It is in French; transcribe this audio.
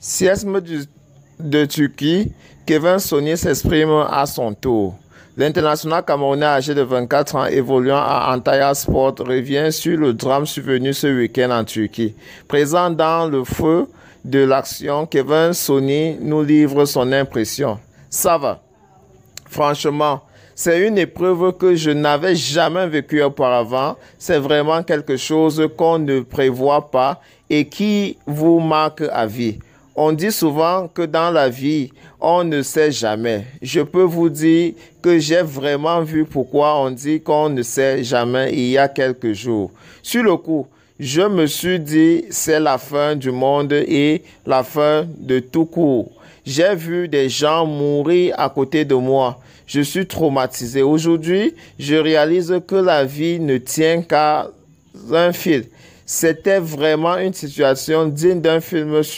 Siestme de Turquie, Kevin Saunier s'exprime à son tour. L'international camerounais âgé de 24 ans évoluant à Antalya Sport revient sur le drame survenu ce week-end en Turquie. Présent dans le feu de l'action, Kevin Sony nous livre son impression. Ça va. Franchement, c'est une épreuve que je n'avais jamais vécue auparavant. C'est vraiment quelque chose qu'on ne prévoit pas et qui vous marque à vie. On dit souvent que dans la vie, on ne sait jamais. Je peux vous dire que j'ai vraiment vu pourquoi on dit qu'on ne sait jamais il y a quelques jours. Sur le coup, je me suis dit, c'est la fin du monde et la fin de tout court. J'ai vu des gens mourir à côté de moi. Je suis traumatisé. Aujourd'hui, je réalise que la vie ne tient qu'à un fil. C'était vraiment une situation digne d'un film sur